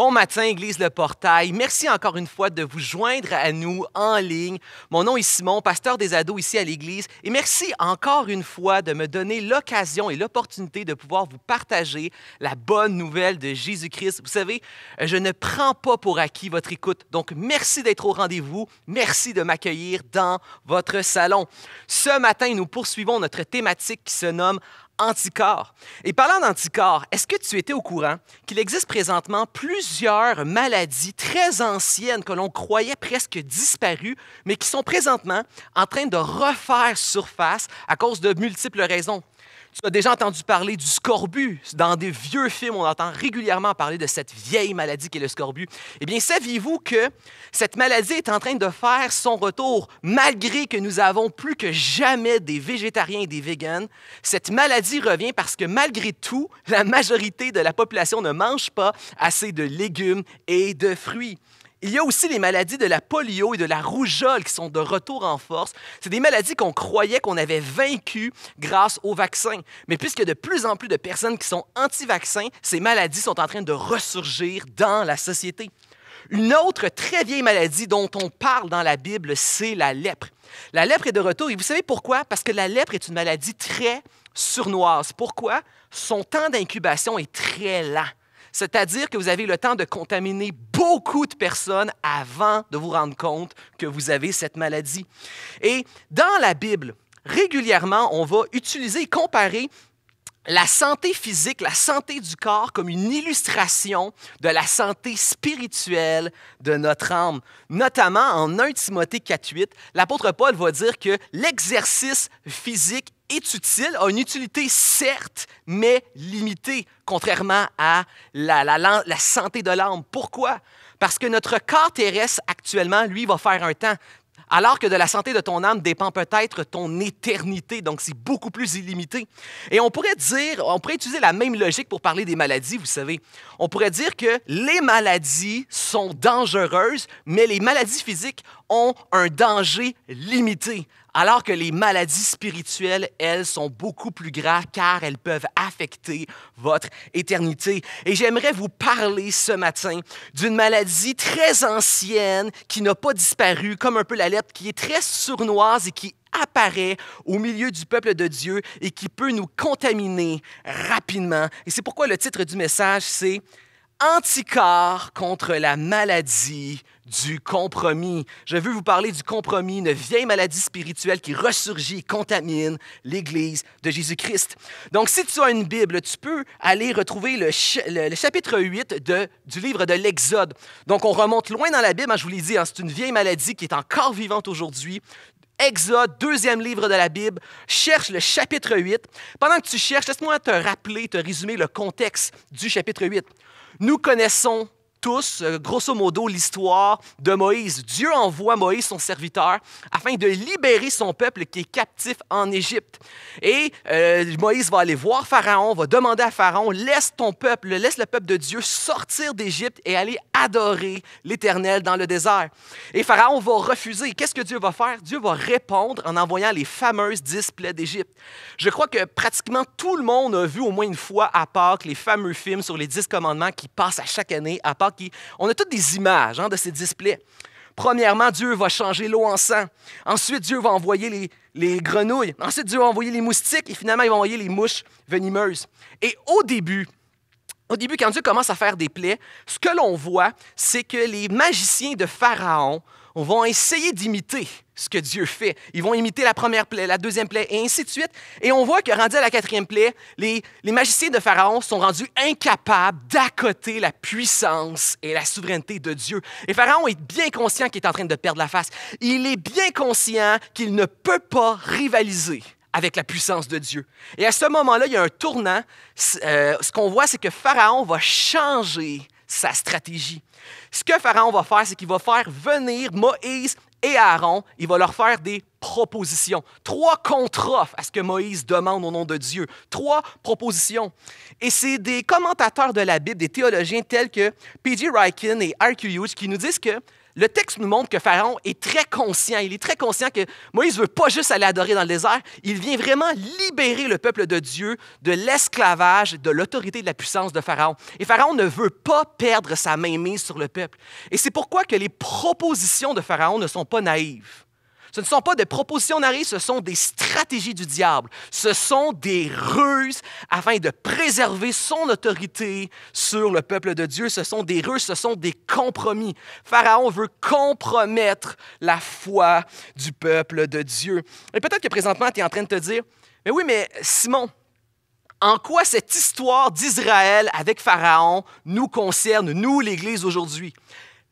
Bon matin, Église Le Portail. Merci encore une fois de vous joindre à nous en ligne. Mon nom est Simon, pasteur des ados ici à l'Église. Et merci encore une fois de me donner l'occasion et l'opportunité de pouvoir vous partager la bonne nouvelle de Jésus-Christ. Vous savez, je ne prends pas pour acquis votre écoute. Donc, merci d'être au rendez-vous. Merci de m'accueillir dans votre salon. Ce matin, nous poursuivons notre thématique qui se nomme anticorps. Et parlant d'anticorps, est-ce que tu étais au courant qu'il existe présentement plusieurs maladies très anciennes que l'on croyait presque disparues, mais qui sont présentement en train de refaire surface à cause de multiples raisons, tu as déjà entendu parler du scorbut. Dans des vieux films, on entend régulièrement parler de cette vieille maladie qui est le scorbut. Eh bien, saviez-vous que cette maladie est en train de faire son retour malgré que nous avons plus que jamais des végétariens et des véganes? Cette maladie revient parce que malgré tout, la majorité de la population ne mange pas assez de légumes et de fruits. Il y a aussi les maladies de la polio et de la rougeole qui sont de retour en force. C'est des maladies qu'on croyait qu'on avait vaincues grâce aux vaccins. Mais puisqu'il y a de plus en plus de personnes qui sont anti-vaccins, ces maladies sont en train de ressurgir dans la société. Une autre très vieille maladie dont on parle dans la Bible, c'est la lèpre. La lèpre est de retour et vous savez pourquoi? Parce que la lèpre est une maladie très surnoise. Pourquoi? Son temps d'incubation est très lent. C'est-à-dire que vous avez le temps de contaminer beaucoup de personnes avant de vous rendre compte que vous avez cette maladie. Et dans la Bible, régulièrement, on va utiliser et comparer la santé physique, la santé du corps comme une illustration de la santé spirituelle de notre âme. Notamment en 1 Timothée 4.8, l'apôtre Paul va dire que l'exercice physique est utile, a une utilité certes, mais limitée, contrairement à la, la santé de l'âme. Pourquoi? Parce que notre corps terrestre actuellement, lui, va faire un temps alors que de la santé de ton âme dépend peut-être ton éternité. Donc, c'est beaucoup plus illimité. Et on pourrait dire, on pourrait utiliser la même logique pour parler des maladies, vous savez. On pourrait dire que les maladies sont dangereuses, mais les maladies physiques ont un danger limité. Alors que les maladies spirituelles, elles, sont beaucoup plus graves car elles peuvent affecter votre éternité. Et j'aimerais vous parler ce matin d'une maladie très ancienne qui n'a pas disparu, comme un peu la lettre, qui est très sournoise et qui apparaît au milieu du peuple de Dieu et qui peut nous contaminer rapidement. Et c'est pourquoi le titre du message, c'est Anticorps contre la maladie du compromis. Je veux vous parler du compromis, une vieille maladie spirituelle qui ressurgit et contamine l'Église de Jésus-Christ. Donc, si tu as une Bible, tu peux aller retrouver le, chapitre 8 du livre de l'Exode. Donc, on remonte loin dans la Bible, hein, je vous l'ai dit, hein, c'est une vieille maladie qui est encore vivante aujourd'hui. Exode, deuxième livre de la Bible, cherche le chapitre 8. Pendant que tu cherches, laisse-moi te rappeler, te résumer le contexte du chapitre 8. Nous connaissons tous, euh, grosso modo, l'histoire de Moïse. Dieu envoie Moïse, son serviteur, afin de libérer son peuple qui est captif en Égypte. Et euh, Moïse va aller voir Pharaon, va demander à Pharaon, laisse ton peuple, laisse le peuple de Dieu sortir d'Égypte et aller adorer l'Éternel dans le désert. Et Pharaon va refuser. Qu'est-ce que Dieu va faire? Dieu va répondre en envoyant les fameuses dix plaies d'Égypte. Je crois que pratiquement tout le monde a vu au moins une fois à Pâques les fameux films sur les dix commandements qui passent à chaque année à Pâques on a toutes des images hein, de ces displays. Premièrement, Dieu va changer l'eau en sang. Ensuite, Dieu va envoyer les, les, grenouilles. Ensuite, Dieu va envoyer les moustiques. Et finalement, il va envoyer les mouches venimeuses. Et au début, au début, quand Dieu commence à faire des plaies, ce que l'on voit, c'est que les magiciens de Pharaon on va essayer d'imiter ce que Dieu fait. Ils vont imiter la première plaie, la deuxième plaie, et ainsi de suite. Et on voit que rendu à la quatrième plaie, les, magiciens de Pharaon sont rendus incapables d'accoter la puissance et la souveraineté de Dieu. Et Pharaon est bien conscient qu'il est en train de perdre la face. Il est bien conscient qu'il ne peut pas rivaliser avec la puissance de Dieu. Et à ce moment-là, il y a un tournant. Euh, ce qu'on voit, c'est que Pharaon va changer sa stratégie. Ce que Pharaon va faire, c'est qu'il va faire venir Moïse et Aaron, il va leur faire des propositions, trois contre-offres à ce que Moïse demande au nom de Dieu, trois propositions. Et c'est des commentateurs de la Bible, des théologiens tels que P.G. Ryken et R.Q. Hughes qui nous disent que le texte nous montre que Pharaon est très conscient. Il est très conscient que Moïse ne veut pas juste aller adorer dans le désert. Il vient vraiment libérer le peuple de Dieu de l'esclavage, de l'autorité, de la puissance de Pharaon. Et Pharaon ne veut pas perdre sa mainmise sur le peuple. Et c'est pourquoi que les propositions de Pharaon ne sont pas naïves. Ce ne sont pas des propositions narrées, ce sont des stratégies du diable. Ce sont des ruses afin de préserver son autorité sur le peuple de Dieu. Ce sont des ruses, ce sont des compromis. Pharaon veut compromettre la foi du peuple de Dieu. Et peut-être que présentement, tu es en train de te dire, mais oui, mais Simon, en quoi cette histoire d'Israël avec Pharaon nous concerne, nous, l'Église, aujourd'hui?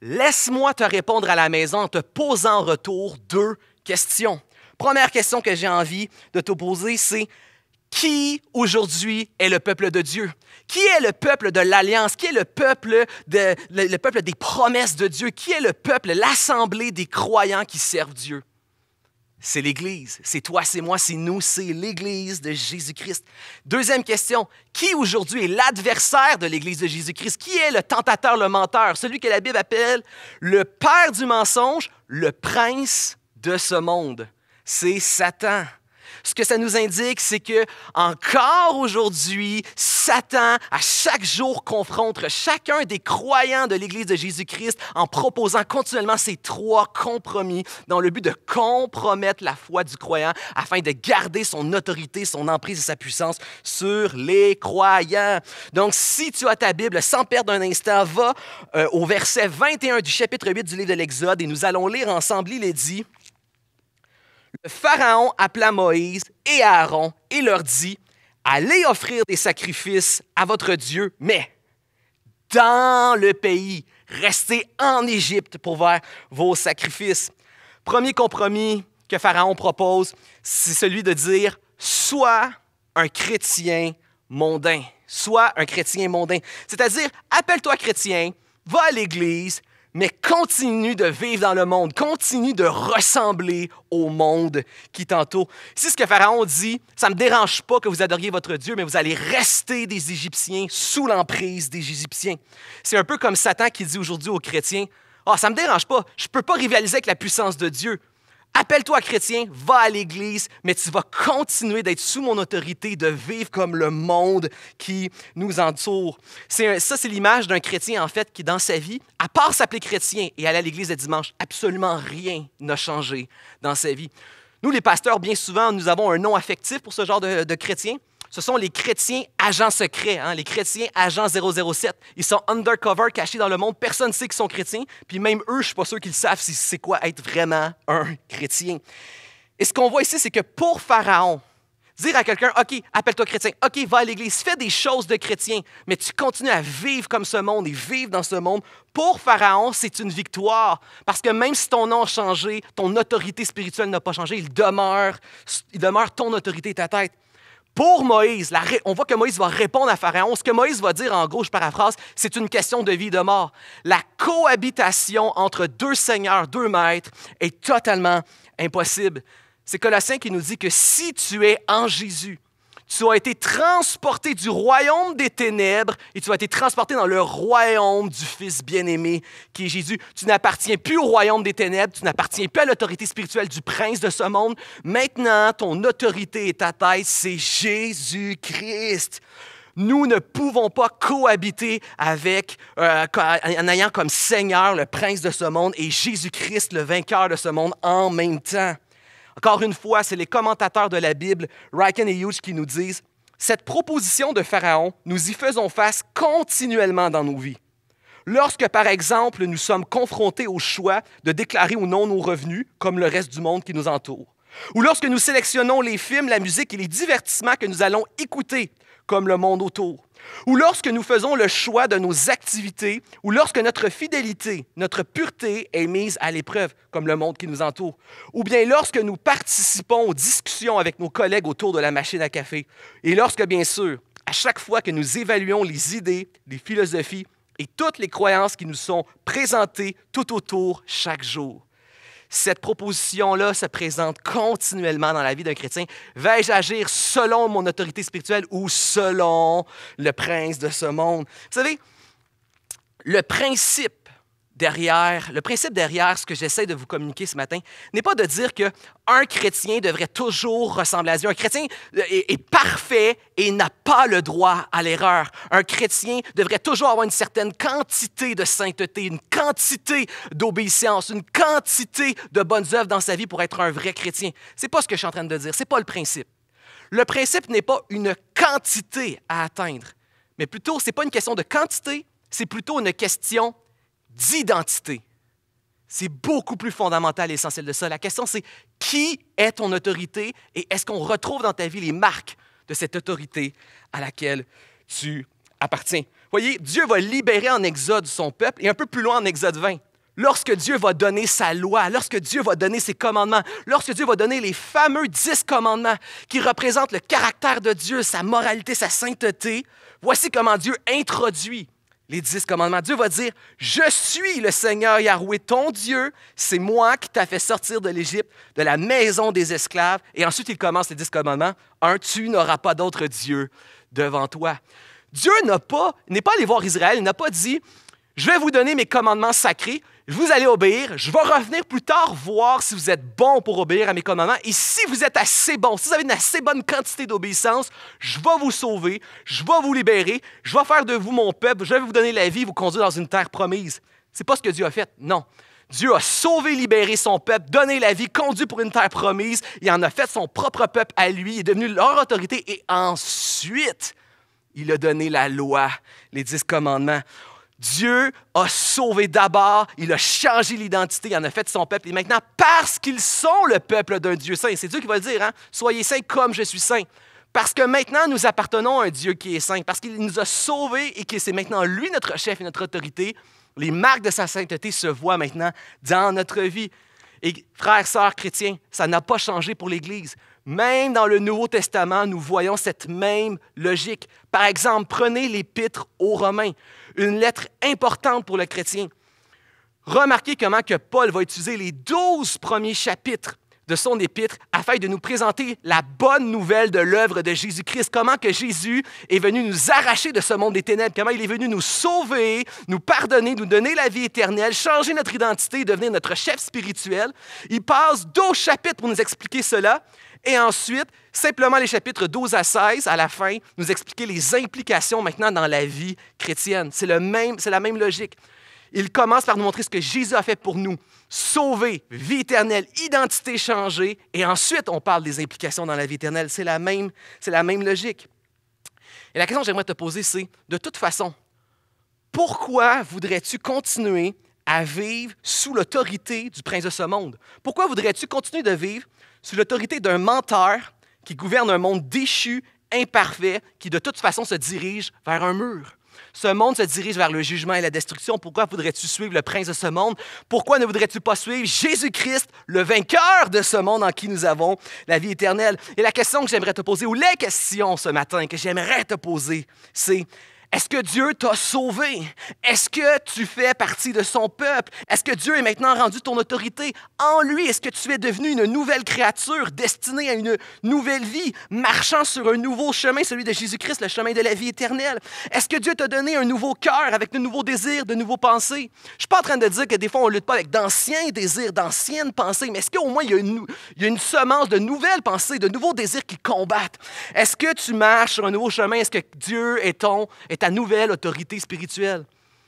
Laisse-moi te répondre à la maison en te posant en retour deux question. Première question que j'ai envie de te poser, c'est qui aujourd'hui est le peuple de Dieu? Qui est le peuple de l'alliance? Qui est le peuple, de, le peuple des promesses de Dieu? Qui est le peuple, l'assemblée des croyants qui servent Dieu? C'est l'Église. C'est toi, c'est moi, c'est nous, c'est l'Église de Jésus-Christ. Deuxième question, qui aujourd'hui est l'adversaire de l'Église de Jésus-Christ? Qui est le tentateur, le menteur? Celui que la Bible appelle le père du mensonge, le prince de ce monde. C'est Satan. Ce que ça nous indique, c'est que encore aujourd'hui, Satan, à chaque jour, confronte chacun des croyants de l'Église de Jésus-Christ en proposant continuellement ces trois compromis dans le but de compromettre la foi du croyant afin de garder son autorité, son emprise et sa puissance sur les croyants. Donc, si tu as ta Bible, sans perdre un instant, va euh, au verset 21 du chapitre 8 du livre de l'Exode et nous allons lire ensemble, il est dit. Pharaon appela Moïse et Aaron et leur dit, Allez offrir des sacrifices à votre Dieu, mais dans le pays, restez en Égypte pour voir vos sacrifices. Premier compromis que Pharaon propose, c'est celui de dire, Sois un chrétien mondain, soit un chrétien mondain. C'est-à-dire, appelle-toi chrétien, va à l'Église, mais continue de vivre dans le monde, continue de ressembler au monde qui t'entoure. C'est ce que Pharaon dit, ça ne me dérange pas que vous adoriez votre Dieu, mais vous allez rester des Égyptiens sous l'emprise des Égyptiens. C'est un peu comme Satan qui dit aujourd'hui aux chrétiens, ah, oh, ça ne me dérange pas, je ne peux pas rivaliser avec la puissance de Dieu, Appelle-toi chrétien, va à l'église, mais tu vas continuer d'être sous mon autorité, de vivre comme le monde qui nous entoure. ça, c'est l'image d'un chrétien, en fait, qui, dans sa vie, à part s'appeler chrétien et aller à l'église le dimanche, absolument rien n'a changé dans sa vie. Nous, les pasteurs, bien souvent, nous avons un nom affectif pour ce genre de, de chrétien ce sont les chrétiens agents secrets, hein, les chrétiens agents 007. Ils sont undercover, cachés dans le monde. Personne ne sait qu'ils sont chrétiens. Puis même eux, je ne suis pas sûr qu'ils savent si c'est quoi être vraiment un chrétien. Et ce qu'on voit ici, c'est que pour Pharaon, dire à quelqu'un, OK, appelle-toi chrétien, OK, va à l'église, fais des choses de chrétien, mais tu continues à vivre comme ce monde et vivre dans ce monde, pour Pharaon, c'est une victoire. Parce que même si ton nom a changé, ton autorité spirituelle n'a pas changé, il demeure, il demeure ton autorité, ta tête pour Moïse, on voit que Moïse va répondre à Pharaon. Ce que Moïse va dire, en gros, je paraphrase, c'est une question de vie et de mort. La cohabitation entre deux seigneurs, deux maîtres, est totalement impossible. C'est Colossiens qui nous dit que si tu es en Jésus, tu as été transporté du royaume des ténèbres et tu as été transporté dans le royaume du Fils bien-aimé qui est Jésus. Tu n'appartiens plus au royaume des ténèbres, tu n'appartiens plus à l'autorité spirituelle du prince de ce monde. Maintenant, ton autorité et ta tête, c'est Jésus-Christ. Nous ne pouvons pas cohabiter avec, euh, en ayant comme Seigneur le prince de ce monde et Jésus-Christ le vainqueur de ce monde en même temps. Encore une fois, c'est les commentateurs de la Bible, Riken et Hughes, qui nous disent Cette proposition de Pharaon, nous y faisons face continuellement dans nos vies. Lorsque, par exemple, nous sommes confrontés au choix de déclarer ou non nos revenus, comme le reste du monde qui nous entoure, ou lorsque nous sélectionnons les films, la musique et les divertissements que nous allons écouter, comme le monde autour, ou lorsque nous faisons le choix de nos activités, ou lorsque notre fidélité, notre pureté est mise à l'épreuve, comme le monde qui nous entoure, ou bien lorsque nous participons aux discussions avec nos collègues autour de la machine à café, et lorsque, bien sûr, à chaque fois que nous évaluons les idées, les philosophies et toutes les croyances qui nous sont présentées tout autour chaque jour. Cette proposition-là se présente continuellement dans la vie d'un chrétien. Vais-je agir selon mon autorité spirituelle ou selon le prince de ce monde? Vous savez, le principe derrière, le principe derrière ce que j'essaie de vous communiquer ce matin n'est pas de dire que un chrétien devrait toujours ressembler à Dieu. Un chrétien euh, est, parfait et n'a pas le droit à l'erreur. Un chrétien devrait toujours avoir une certaine quantité de sainteté, une quantité d'obéissance, une quantité de bonnes œuvres dans sa vie pour être un vrai chrétien. C'est pas ce que je suis en train de dire, c'est pas le principe. Le principe n'est pas une quantité à atteindre, mais plutôt c'est pas une question de quantité, c'est plutôt une question d'identité. C'est beaucoup plus fondamental et essentiel de ça. La question, c'est qui est ton autorité et est-ce qu'on retrouve dans ta vie les marques de cette autorité à laquelle tu appartiens? Voyez, Dieu va libérer en Exode son peuple et un peu plus loin en Exode 20. Lorsque Dieu va donner sa loi, lorsque Dieu va donner ses commandements, lorsque Dieu va donner les fameux dix commandements qui représentent le caractère de Dieu, sa moralité, sa sainteté, voici comment Dieu introduit les dix commandements. Dieu va dire, je suis le Seigneur Yahweh, ton Dieu, c'est moi qui t'a fait sortir de l'Égypte, de la maison des esclaves. Et ensuite, il commence les dix commandements. Un, tu n'auras pas d'autre Dieu devant toi. Dieu n'a pas, n'est pas allé voir Israël, il n'a pas dit, je vais vous donner mes commandements sacrés, vous allez obéir. Je vais revenir plus tard voir si vous êtes bon pour obéir à mes commandements. Et si vous êtes assez bon, si vous avez une assez bonne quantité d'obéissance, je vais vous sauver, je vais vous libérer, je vais faire de vous mon peuple, je vais vous donner la vie, vous conduire dans une terre promise. C'est pas ce que Dieu a fait, non. Dieu a sauvé, libéré son peuple, donné la vie, conduit pour une terre promise. Il en a fait son propre peuple à lui, il est devenu leur autorité et ensuite, il a donné la loi, les dix commandements. Dieu a sauvé d'abord, il a changé l'identité, il en a fait son peuple. Et maintenant, parce qu'ils sont le peuple d'un Dieu saint, c'est Dieu qui va dire, hein, soyez saints comme je suis saint. Parce que maintenant, nous appartenons à un Dieu qui est saint, parce qu'il nous a sauvés et que c'est maintenant lui notre chef et notre autorité. Les marques de sa sainteté se voient maintenant dans notre vie. Et frères, sœurs, chrétiens, ça n'a pas changé pour l'Église. Même dans le Nouveau Testament, nous voyons cette même logique. Par exemple, prenez l'épître aux Romains une lettre importante pour le chrétien. Remarquez comment que Paul va utiliser les douze premiers chapitres de son épître afin de nous présenter la bonne nouvelle de l'œuvre de Jésus-Christ, comment que Jésus est venu nous arracher de ce monde des ténèbres, comment il est venu nous sauver, nous pardonner, nous donner la vie éternelle, changer notre identité, devenir notre chef spirituel. Il passe 12 chapitres pour nous expliquer cela et ensuite, Simplement, les chapitres 12 à 16, à la fin, nous expliquer les implications maintenant dans la vie chrétienne. C'est la même logique. Il commence par nous montrer ce que Jésus a fait pour nous. Sauver, vie éternelle, identité changée. Et ensuite, on parle des implications dans la vie éternelle. C'est la même, c'est la même logique. Et la question que j'aimerais te poser, c'est, de toute façon, pourquoi voudrais-tu continuer à vivre sous l'autorité du prince de ce monde? Pourquoi voudrais-tu continuer de vivre sous l'autorité d'un menteur qui gouverne un monde déchu, imparfait, qui de toute façon se dirige vers un mur. Ce monde se dirige vers le jugement et la destruction. Pourquoi voudrais-tu suivre le prince de ce monde? Pourquoi ne voudrais-tu pas suivre Jésus-Christ, le vainqueur de ce monde en qui nous avons la vie éternelle? Et la question que j'aimerais te poser, ou les questions ce matin que j'aimerais te poser, c'est est-ce que Dieu t'a sauvé? Est-ce que tu fais partie de son peuple? Est-ce que Dieu est maintenant rendu ton autorité en lui? Est-ce que tu es devenu une nouvelle créature destinée à une nouvelle vie, marchant sur un nouveau chemin, celui de Jésus-Christ, le chemin de la vie éternelle? Est-ce que Dieu t'a donné un nouveau cœur avec de nouveaux désirs, de nouveaux pensées? Je ne suis pas en train de dire que des fois on ne lutte pas avec d'anciens désirs, d'anciennes pensées, mais est-ce qu'au moins il y, a une, semence de nouvelles pensées, de nouveaux désirs qui combattent? Est-ce que tu marches sur un nouveau chemin? Est-ce que Dieu est ton ta nouvelle autorité spirituelle.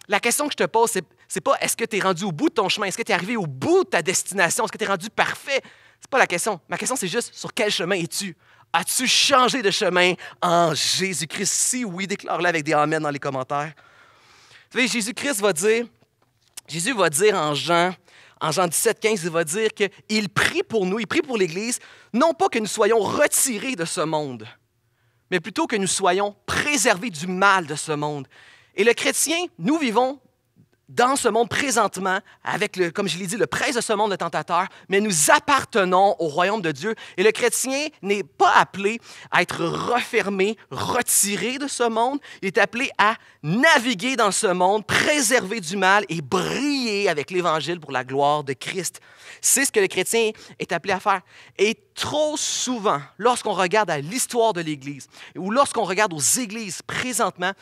La question que je te pose, c'est n'est pas est-ce que tu es rendu au bout de ton chemin, est-ce que tu es arrivé au bout de ta destination, est-ce que tu es rendu parfait. C'est pas la question. Ma question, c'est juste sur quel chemin es-tu? As-tu changé de chemin en Jésus-Christ? Si oui, déclare-le avec des Amen dans les commentaires. Tu savez, Jésus-Christ va dire, Jésus va dire en Jean, en Jean 17, 15, il va dire qu'il prie pour nous, il prie pour l'Église, non pas que nous soyons retirés de ce monde, mais plutôt que nous soyons préservés du mal de ce monde. Et le chrétien, nous vivons dans ce monde présentement, avec, comme je l'ai dit, le prince de ce monde, le tentateur, mais nous appartenons au royaume de Dieu. Et le chrétien n'est pas appelé à être refermé, retiré de ce monde. Il est appelé à naviguer dans ce monde, préserver du mal et briller avec l'Évangile pour la gloire de Christ. C'est ce que le chrétien est appelé à faire. Et trop souvent, lorsqu'on regarde à l'histoire de l'Église ou lorsqu'on regarde aux églises présentement,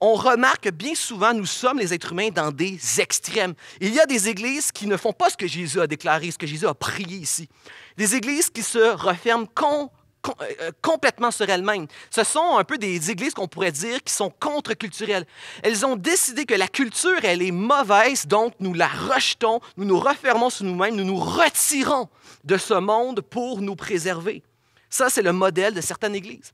on remarque bien souvent, nous sommes les êtres humains dans des extrêmes. Il y a des églises qui ne font pas ce que Jésus a déclaré, ce que Jésus a prié ici. Des églises qui se referment contre euh, euh, complètement sur elles-mêmes. Ce sont un peu des églises qu'on pourrait dire qui sont contre-culturelles. Elles ont décidé que la culture, elle est mauvaise, donc nous la rejetons, nous nous refermons sur nous-mêmes, nous nous retirons de ce monde pour nous préserver. Ça, c'est le modèle de certaines églises.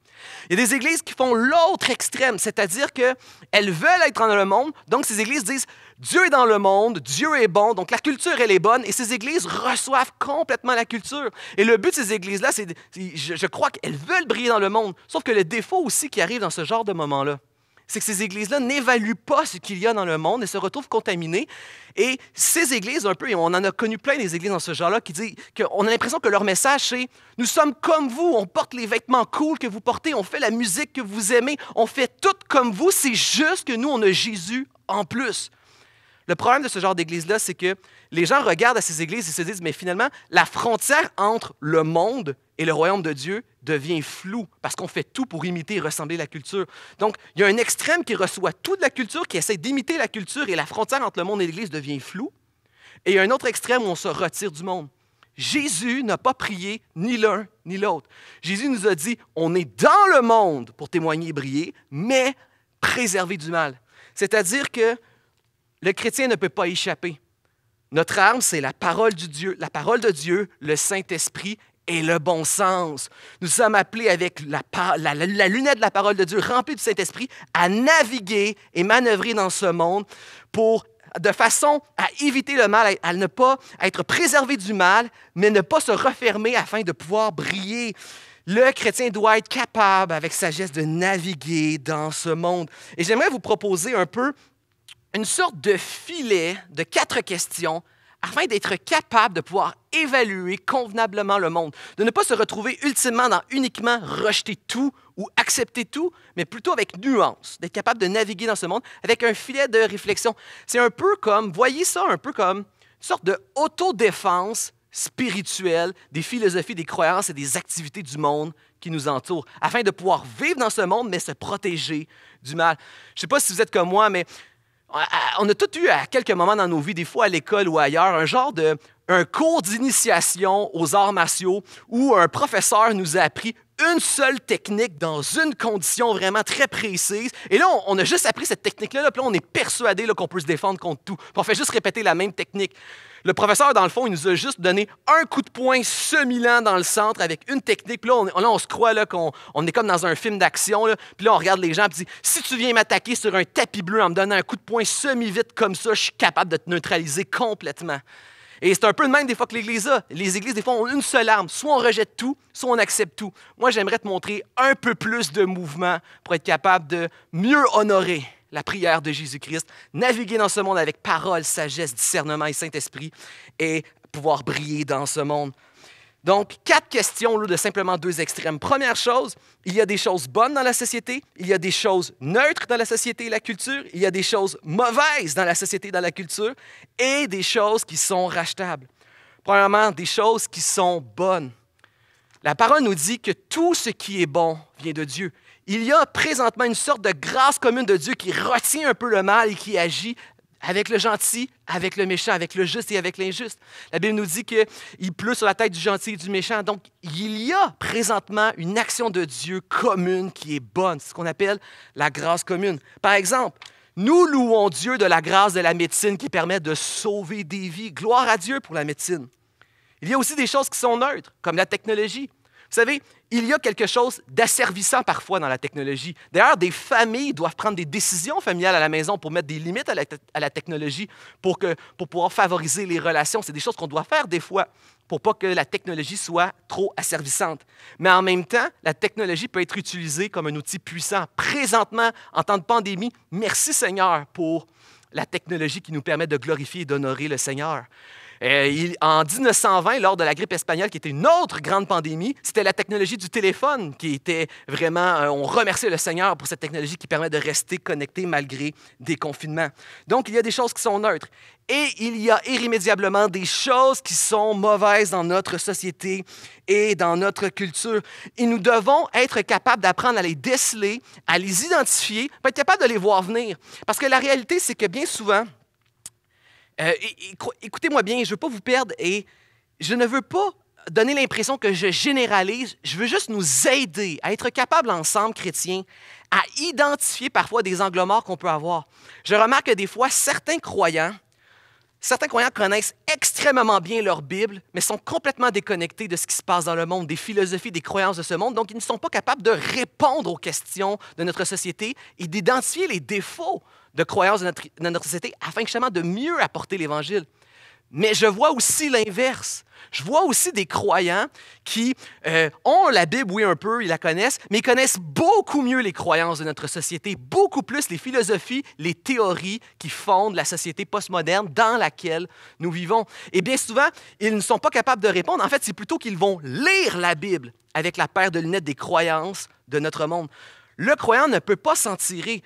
Il y a des églises qui font l'autre extrême, c'est-à-dire qu'elles veulent être dans le monde, donc ces églises disent Dieu est dans le monde, Dieu est bon, donc la culture, elle est bonne, et ces églises reçoivent complètement la culture. Et le but de ces églises-là, c'est, je, crois qu'elles veulent briller dans le monde, sauf que le défaut aussi qui arrive dans ce genre de moment-là, c'est que ces églises-là n'évaluent pas ce qu'il y a dans le monde et se retrouvent contaminées. Et ces églises, un peu, on en a connu plein des églises dans ce genre-là, qui disent qu'on a l'impression que leur message, c'est Nous sommes comme vous, on porte les vêtements cool que vous portez, on fait la musique que vous aimez, on fait tout comme vous, c'est juste que nous, on a Jésus en plus. Le problème de ce genre d'église-là, c'est que les gens regardent à ces églises et se disent, mais finalement, la frontière entre le monde et le royaume de Dieu devient flou parce qu'on fait tout pour imiter et ressembler la culture. Donc, il y a un extrême qui reçoit tout de la culture, qui essaie d'imiter la culture et la frontière entre le monde et l'Église devient floue. Et il y a un autre extrême où on se retire du monde. Jésus n'a pas prié ni l'un ni l'autre. Jésus nous a dit, on est dans le monde pour témoigner et briller, mais préserver du mal. C'est-à-dire que le chrétien ne peut pas échapper. Notre arme, c'est la parole du Dieu, la parole de Dieu, le Saint-Esprit et le bon sens. Nous sommes appelés avec la, lunette de la parole de Dieu remplie du Saint-Esprit à naviguer et manœuvrer dans ce monde pour de façon à éviter le mal, à ne pas être préservé du mal, mais ne pas se refermer afin de pouvoir briller. Le chrétien doit être capable, avec sagesse, de naviguer dans ce monde. Et j'aimerais vous proposer un peu une sorte de filet de quatre questions afin d'être capable de pouvoir évaluer convenablement le monde, de ne pas se retrouver ultimement dans uniquement rejeter tout ou accepter tout, mais plutôt avec nuance, d'être capable de naviguer dans ce monde avec un filet de réflexion. C'est un peu comme, voyez ça un peu comme une sorte de autodéfense spirituelle des philosophies, des croyances et des activités du monde qui nous entoure, afin de pouvoir vivre dans ce monde, mais se protéger du mal. Je ne sais pas si vous êtes comme moi, mais euh, euh, on a tous eu à quelques moments dans nos vies, des fois à l'école ou ailleurs, un genre de un cours d'initiation aux arts martiaux où un professeur nous a appris une seule technique dans une condition vraiment très précise. Et là, on, a juste appris cette technique-là. puis là, on est persuadé qu'on peut se défendre contre tout. Puis on fait juste répéter la même technique. Le professeur, dans le fond, il nous a juste donné un coup de poing semi-lent dans le centre avec une technique. là, on, se croit qu'on est comme dans un film d'action. Puis là, on regarde les gens et dit Si tu viens m'attaquer sur un tapis bleu en me donnant un coup de poing semi-vite comme ça, je suis capable de te neutraliser complètement. Et c'est un peu le même des fois que l'Église a. Les églises, des fois, ont une seule arme. Soit on rejette tout, soit on accepte tout. Moi, j'aimerais te montrer un peu plus de mouvement pour être capable de mieux honorer la prière de Jésus-Christ, naviguer dans ce monde avec parole, sagesse, discernement et Saint-Esprit et pouvoir briller dans ce monde donc, quatre questions là, de simplement deux extrêmes. Première chose, il y a des choses bonnes dans la société, il y a des choses neutres dans la société et la culture, il y a des choses mauvaises dans la société et dans la culture, et des choses qui sont rachetables. Premièrement, des choses qui sont bonnes. La parole nous dit que tout ce qui est bon vient de Dieu. Il y a présentement une sorte de grâce commune de Dieu qui retient un peu le mal et qui agit avec le gentil, avec le méchant, avec le juste et avec l'injuste. La Bible nous dit qu'il pleut sur la tête du gentil et du méchant. Donc, il y a présentement une action de Dieu commune qui est bonne. ce qu'on appelle la grâce commune. Par exemple, nous louons Dieu de la grâce de la médecine qui permet de sauver des vies. Gloire à Dieu pour la médecine. Il y a aussi des choses qui sont neutres, comme la technologie. Vous savez, il y a quelque chose d'asservissant parfois dans la technologie. D'ailleurs, des familles doivent prendre des décisions familiales à la maison pour mettre des limites à la, technologie, pour, pour pouvoir favoriser les relations. C'est des choses qu'on doit faire des fois pour pas que la technologie soit trop asservissante. Mais en même temps, la technologie peut être utilisée comme un outil puissant. Présentement, en temps de pandémie, merci Seigneur pour la technologie qui nous permet de glorifier et d'honorer le Seigneur. Euh, en 1920, lors de la grippe espagnole, qui était une autre grande pandémie, c'était la technologie du téléphone qui était vraiment... Euh, on remerciait le Seigneur pour cette technologie qui permet de rester connecté malgré des confinements. Donc, il y a des choses qui sont neutres. Et il y a irrémédiablement des choses qui sont mauvaises dans notre société et dans notre culture. Et nous devons être capables d'apprendre à les déceler, à les identifier, être capables de les voir venir. Parce que la réalité, c'est que bien souvent, euh, écoutez-moi bien, je ne veux pas vous perdre et je ne veux pas donner l'impression que je généralise. Je veux juste nous aider à être capables ensemble, chrétiens, à identifier parfois des angles morts qu'on peut avoir. Je remarque que des fois, certains croyants Certains croyants connaissent extrêmement bien leur Bible, mais sont complètement déconnectés de ce qui se passe dans le monde, des philosophies, des croyances de ce monde. Donc, ils ne sont pas capables de répondre aux questions de notre société et d'identifier les défauts de croyances de notre, société afin justement de mieux apporter l'Évangile. Mais je vois aussi l'inverse. Je vois aussi des croyants qui euh, ont la Bible, oui, un peu, ils la connaissent, mais connaissent beaucoup mieux les croyances de notre société, beaucoup plus les philosophies, les théories qui fondent la société postmoderne dans laquelle nous vivons. Et eh bien souvent, ils ne sont pas capables de répondre. En fait, c'est plutôt qu'ils vont lire la Bible avec la paire de lunettes des croyances de notre monde. Le croyant ne peut pas s'en tirer.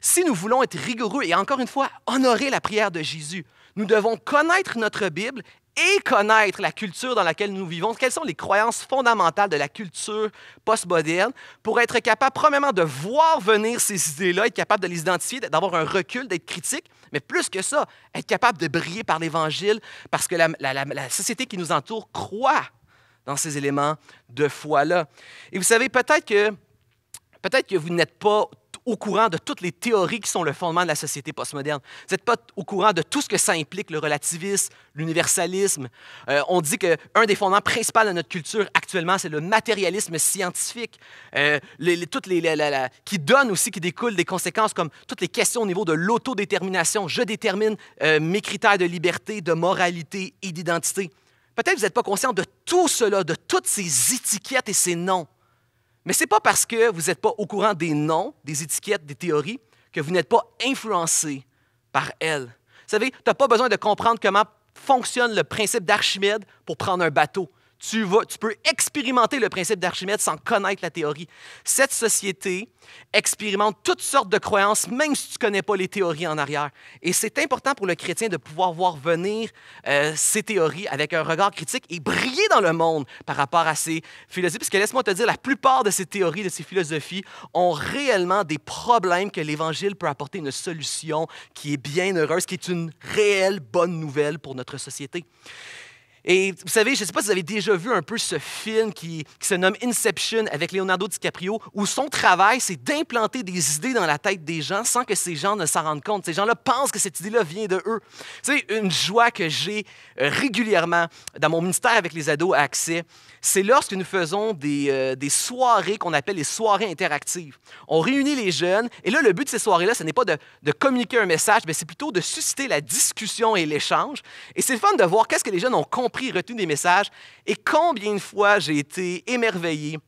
Si nous voulons être rigoureux et encore une fois honorer la prière de Jésus, nous devons connaître notre Bible et connaître la culture dans laquelle nous vivons, quelles sont les croyances fondamentales de la culture postmoderne pour être capable, premièrement, de voir venir ces idées-là, être capable de les identifier, d'avoir un recul, d'être critique, mais plus que ça, être capable de briller par l'Évangile parce que la, société qui nous entoure croit dans ces éléments de foi-là. Et vous savez, peut-être que, peut-être que vous n'êtes pas au courant de toutes les théories qui sont le fondement de la société postmoderne. Vous n'êtes pas au courant de tout ce que ça implique, le relativisme, l'universalisme. Euh, on dit qu'un des fondements principaux de notre culture actuellement, c'est le matérialisme scientifique, euh, toutes les, qui donne aussi, qui découle des conséquences comme toutes les questions au niveau de l'autodétermination. Je détermine euh, mes critères de liberté, de moralité et d'identité. Peut-être que vous n'êtes pas conscient de tout cela, de toutes ces étiquettes et ces noms. Mais ce n'est pas parce que vous n'êtes pas au courant des noms, des étiquettes, des théories, que vous n'êtes pas influencé par elles. Vous savez, tu n'as pas besoin de comprendre comment fonctionne le principe d'Archimède pour prendre un bateau tu, peux expérimenter le principe d'Archimède sans connaître la théorie. Cette société expérimente toutes sortes de croyances, même si tu ne connais pas les théories en arrière. Et c'est important pour le chrétien de pouvoir voir venir euh, ces théories avec un regard critique et briller dans le monde par rapport à ces philosophies. Parce que laisse-moi te dire, la plupart de ces théories, de ces philosophies ont réellement des problèmes que l'Évangile peut apporter une solution qui est bien heureuse, qui est une réelle bonne nouvelle pour notre société. Et vous savez, je ne sais pas si vous avez déjà vu un peu ce film qui, se nomme Inception avec Leonardo DiCaprio, où son travail, c'est d'implanter des idées dans la tête des gens sans que ces gens ne s'en rendent compte. Ces gens-là pensent que cette idée-là vient de eux. C'est une joie que j'ai euh, régulièrement dans mon ministère avec les ados à accès, c'est lorsque nous faisons des, euh, des soirées qu'on appelle les soirées interactives. On réunit les jeunes, et là, le but de ces soirées-là, ce n'est pas de, de, communiquer un message, mais c'est plutôt de susciter la discussion et l'échange. Et c'est le fun de voir qu'est-ce que les jeunes ont compris pris retenu des messages et combien de fois j'ai été émerveillé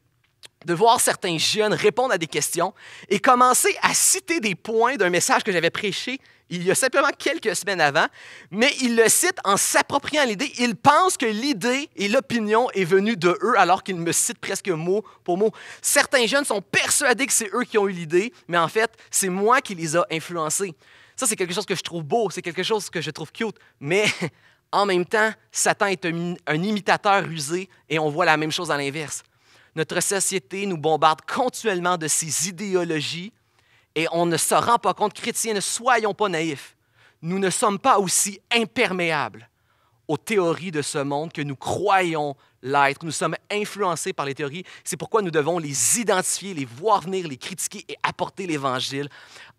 de voir certains jeunes répondre à des questions et commencer à citer des points d'un message que j'avais prêché il y a simplement quelques semaines avant, mais ils le citent en s'appropriant l'idée. Ils pensent que l'idée et l'opinion est venue de eux alors qu'ils me citent presque mot pour mot. Certains jeunes sont persuadés que c'est eux qui ont eu l'idée, mais en fait, c'est moi qui les a influencés. Ça, c'est quelque chose que je trouve beau, c'est quelque chose que je trouve cute, mais en même temps, Satan est un imitateur usé et on voit la même chose à l'inverse. Notre société nous bombarde continuellement de ses idéologies et on ne se rend pas compte, chrétiens, ne soyons pas naïfs. Nous ne sommes pas aussi imperméables aux théories de ce monde que nous croyons l'être. Nous sommes influencés par les théories. C'est pourquoi nous devons les identifier, les voir venir, les critiquer et apporter l'Évangile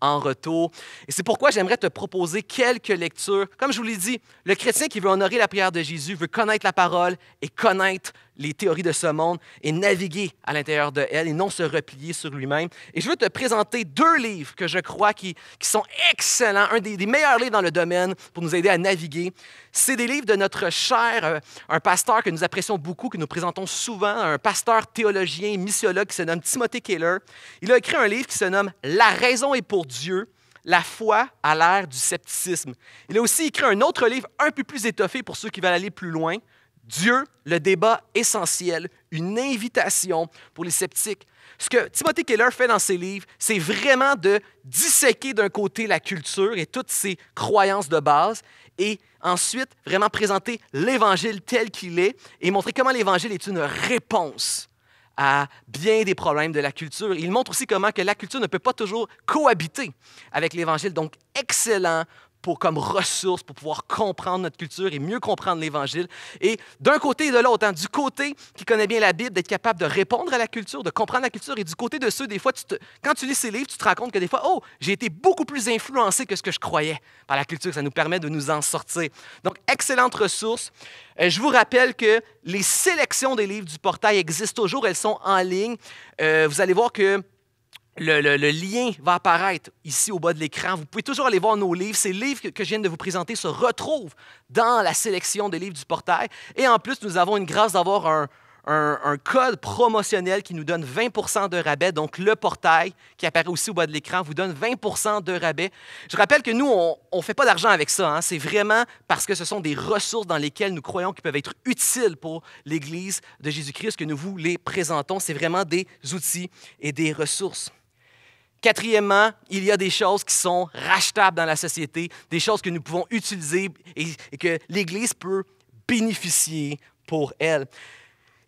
en retour. Et c'est pourquoi j'aimerais te proposer quelques lectures. Comme je vous l'ai dit, le chrétien qui veut honorer la prière de Jésus veut connaître la parole et connaître les théories de ce monde et naviguer à l'intérieur de elle et non se replier sur lui-même. Et je veux te présenter deux livres que je crois qui, sont excellents, un des, des, meilleurs livres dans le domaine pour nous aider à naviguer. C'est des livres de notre cher, euh, un pasteur que nous apprécions beaucoup beaucoup, que nous présentons souvent, un pasteur théologien, missiologue qui se nomme Timothy Keller. Il a écrit un livre qui se nomme La raison est pour Dieu, la foi à l'ère du scepticisme. Il a aussi écrit un autre livre un peu plus étoffé pour ceux qui veulent aller plus loin, Dieu, le débat essentiel, une invitation pour les sceptiques. Ce que Timothy Keller fait dans ses livres, c'est vraiment de disséquer d'un côté la culture et toutes ses croyances de base et Ensuite, vraiment présenter l'Évangile tel qu'il est et montrer comment l'Évangile est une réponse à bien des problèmes de la culture. Il montre aussi comment que la culture ne peut pas toujours cohabiter avec l'Évangile. Donc, excellent pour, comme ressource pour pouvoir comprendre notre culture et mieux comprendre l'Évangile. Et d'un côté et de l'autre, hein, du côté qui connaît bien la Bible, d'être capable de répondre à la culture, de comprendre la culture, et du côté de ceux, des fois, tu quand tu lis ces livres, tu te rends compte que des fois, oh, j'ai été beaucoup plus influencé que ce que je croyais par la culture. Ça nous permet de nous en sortir. Donc, excellente ressource. Euh, je vous rappelle que les sélections des livres du portail existent toujours. Elles sont en ligne. Euh, vous allez voir que le, lien va apparaître ici au bas de l'écran. Vous pouvez toujours aller voir nos livres. Ces livres que, je viens de vous présenter se retrouvent dans la sélection des livres du portail. Et en plus, nous avons une grâce d'avoir un, code promotionnel qui nous donne 20 de rabais. Donc, le portail qui apparaît aussi au bas de l'écran vous donne 20 de rabais. Je rappelle que nous, on ne fait pas d'argent avec ça. Hein. C'est vraiment parce que ce sont des ressources dans lesquelles nous croyons qu'ils peuvent être utiles pour l'Église de Jésus-Christ que nous vous les présentons. C'est vraiment des outils et des ressources. Quatrièmement, il y a des choses qui sont rachetables dans la société, des choses que nous pouvons utiliser et, que l'Église peut bénéficier pour elle.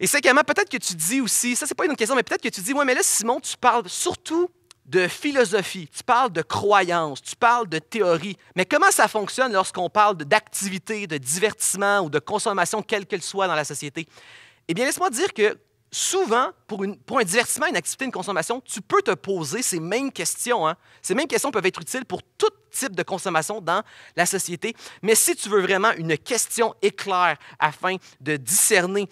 Et cinquièmement, peut-être que tu dis aussi, ça c'est pas une question, mais peut-être que tu dis, ouais, mais là, Simon, tu parles surtout de philosophie, tu parles de croyance, tu parles de théorie. Mais comment ça fonctionne lorsqu'on parle d'activité, de divertissement ou de consommation, quelle qu'elle soit dans la société? Eh bien, laisse-moi dire que souvent, pour, un divertissement, une activité, une consommation, tu peux te poser ces mêmes questions. Hein. Ces mêmes questions peuvent être utiles pour tout type de consommation dans la société. Mais si tu veux vraiment une question éclair afin de discerner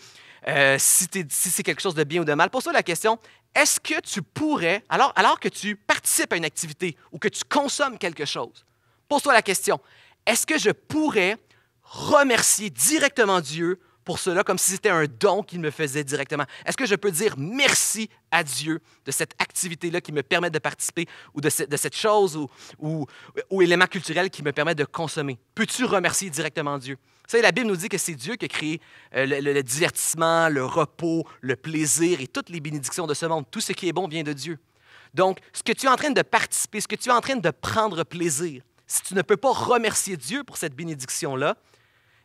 euh, si, c'est quelque chose de bien ou de mal, pose-toi la question, est-ce que tu pourrais, alors, alors que tu participes à une activité ou que tu consommes quelque chose, pose-toi la question, est-ce que je pourrais remercier directement Dieu pour cela comme si c'était un don qu'il me faisait directement? Est-ce que je peux dire merci à Dieu de cette activité-là qui me permet de participer ou de, cette chose ou, élément culturel qui me permet de consommer? Peux-tu remercier directement Dieu? Vous savez, la Bible nous dit que c'est Dieu qui a créé euh, le divertissement, le repos, le plaisir et toutes les bénédictions de ce monde. Tout ce qui est bon vient de Dieu. Donc, ce que tu es en train de participer, ce que tu es en train de prendre plaisir, si tu ne peux pas remercier Dieu pour cette bénédiction-là,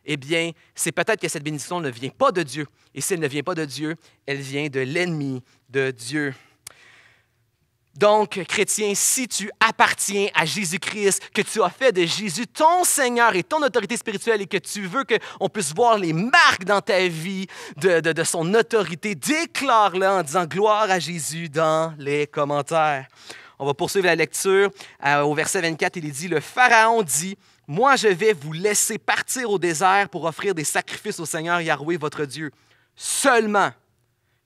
eh bien, c'est peut-être que cette bénédiction ne vient pas de Dieu. Et si elle ne vient pas de Dieu, elle vient de l'ennemi de Dieu. Donc, chrétien, si tu appartiens à Jésus-Christ, que tu as fait de Jésus ton Seigneur et ton autorité spirituelle et que tu veux qu'on puisse voir les marques dans ta vie de, de son autorité, déclare-le en disant gloire à Jésus dans les commentaires. On va poursuivre la lecture. Euh, au verset 24, il est dit, le Pharaon dit, moi, je vais vous laisser partir au désert pour offrir des sacrifices au Seigneur Yahweh, votre Dieu. Seulement,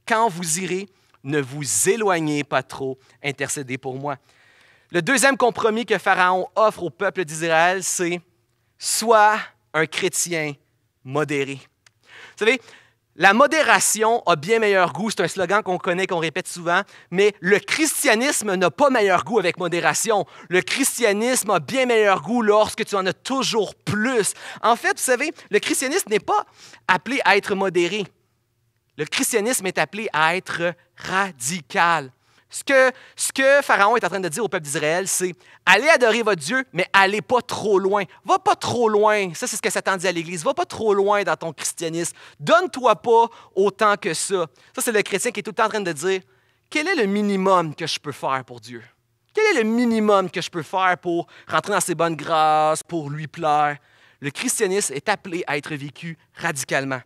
quand vous irez, ne vous éloignez pas trop, intercédez pour moi. Le deuxième compromis que Pharaon offre au peuple d'Israël, c'est soit un chrétien modéré. Vous savez, la modération a bien meilleur goût, c'est un slogan qu'on connaît, qu'on répète souvent, mais le christianisme n'a pas meilleur goût avec modération. Le christianisme a bien meilleur goût lorsque tu en as toujours plus. En fait, vous savez, le christianisme n'est pas appelé à être modéré. Le christianisme est appelé à être radical. Ce que, Pharaon est en train de dire au peuple d'Israël, c'est allez adorer votre Dieu, mais allez pas trop loin. Va pas trop loin. Ça, c'est ce que Satan dit à l'Église. Va pas trop loin dans ton christianisme. Donne-toi pas autant que ça. Ça, c'est le chrétien qui est tout le temps en train de dire quel est le minimum que je peux faire pour Dieu? Quel est le minimum que je peux faire pour rentrer dans ses bonnes grâces, pour lui plaire? Le christianisme est appelé à être vécu radicalement.